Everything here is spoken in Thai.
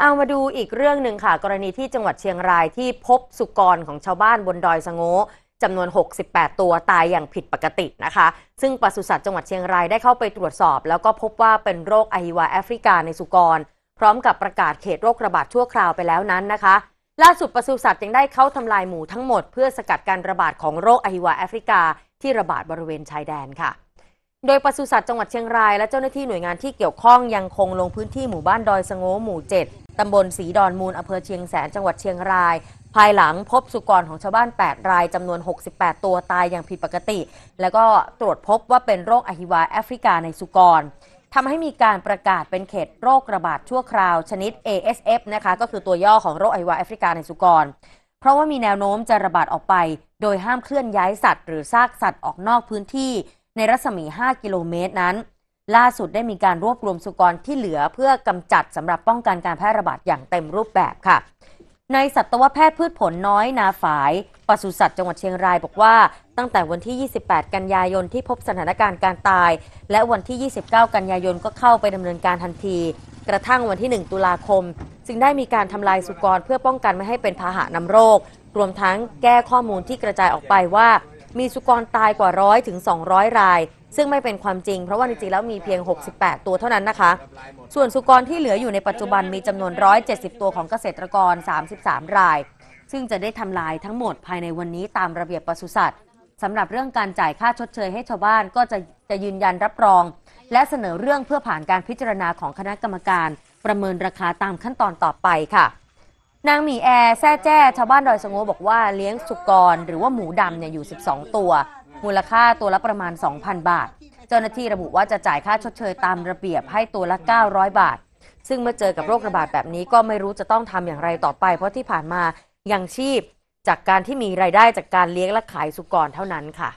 เอามาดูอีกเรื่องหนึ่งค่ะกรณีที่จังหวัดเชียงรายที่พบสุกรของชาวบ้านบนดอยสงโงจำนวน 68 ตัวตายอย่างผิดปกตินะคะ ซึ่งปศุสัตว์จังหวัดเชียงรายได้เข้าไปตรวจสอบแล้วก็พบว่าเป็นโรคไอหิวาแอฟริกาในสุกร พร้อมกับประกาศเขตโรคระบาดชั่วคราวไปแล้วนั้นนะคะล่าสุดปศุสัตว์ยังได้เข้าทำลายหมูทั้งหมดเพื่อสกัดการระบาดของโรคไอหิวาแอฟริกา ที่ระบาดบริเวณชายแดนค่ะโดยปศุสัตว์จังหวัดเชียงรายและเจ้าหน้าที่หน่วยงานที่เกี่ยวข้องยังคงลงพื้นที่หมู่บ้านดอยสงโงหมู่ 7 ตำบลสีดอนมูลอำเภอเชียงแสนจังหวัดเชียงราย ภายหลังพบสุกรของชาวบ้าน 8 รายจำนวน 68 ตัวตายอย่างผิดปกติ และก็ตรวจพบว่าเป็นโรคอหิวาแอฟริกาในสุกรทำให้มีการประกาศเป็นเขตโรคระบาดชั่วคราวชนิด ASF นะคะก็คือตัวย่อของโรคอหิวาแอฟริกาในสุกร เพราะว่ามีแนวโน้มจะระบาดออกไป โดยห้ามเคลื่อนย้ายสัตว์หรือซากสัตว์ออกนอกพื้นที่ในรัศมี 5 กิโลเมตรนั้น ล่าสุดได้มีการรวบรวมสุกรที่เหลือเพื่อกำจัดสำหรับป้องกันการแพร่ระบาดอย่างเต็มรูปแบบค่ะ ในสัตวแพทย์พืชผลน้อยนาฝายปศุสัตว์จังหวัดเชียงรายบอกว่า ตั้งแต่วันที่ 28 กันยายนที่พบสถานการณ์การตาย และวันที่ 29 กันยายนก็เข้าไปดำเนินการทันที กระทั่งวันที่ 1 ตุลาคมจึงได้มีการทำลายสุกรเพื่อป้องกันไม่ให้เป็นพาหะนำโรค รวมทั้งแก้ข้อมูลที่กระจายออกไปว่ามีสุกรตายกว่าร้อยถึง200 ราย ซึ่งไม่เป็นความจริง เพราะว่าจริงๆแล้วมีเพียง 68 ตัวเท่านั้นนะคะ ส่วนสุกรที่เหลืออยู่ในปัจจุบันมีจำนวน 170 ตัวของเกษตรกร 33 ราย ซึ่งจะได้ทำลายทั้งหมดภายในวันนี้ตามระเบียบปศุสัตว์สำหรับเรื่องการจ่ายค่าชดเชยให้ชาวบ้านก็จะจะยืนยันรับรอง และเสนอเรื่องเพื่อผ่านการพิจารณาของคณะกรรมการ ประเมินราคาตามขั้นตอนต่อไปค่ะนางหมีแอร์ แซ่ แจ้ ชาวบ้านดอยสงโงบอกว่าเลี้ยงสุกรหรือว่าหมูดำเนี่ยอยู่ 12 ตัว มูลค่าตัวละประมาณ 2,000 บาท เจ้าหน้าที่ระบุว่าจะจ่ายค่าชดเชยตามระเบียบให้ตัวละ 900 บาท ซึ่งเมื่อเจอกับโรคระบาดแบบนี้ก็ไม่รู้จะต้องทำอย่างไรต่อไป เพราะที่ผ่านมายังชีพ จากการที่มีรายได้จากการเลี้ยงและขายสุกรเท่านั้นค่ะ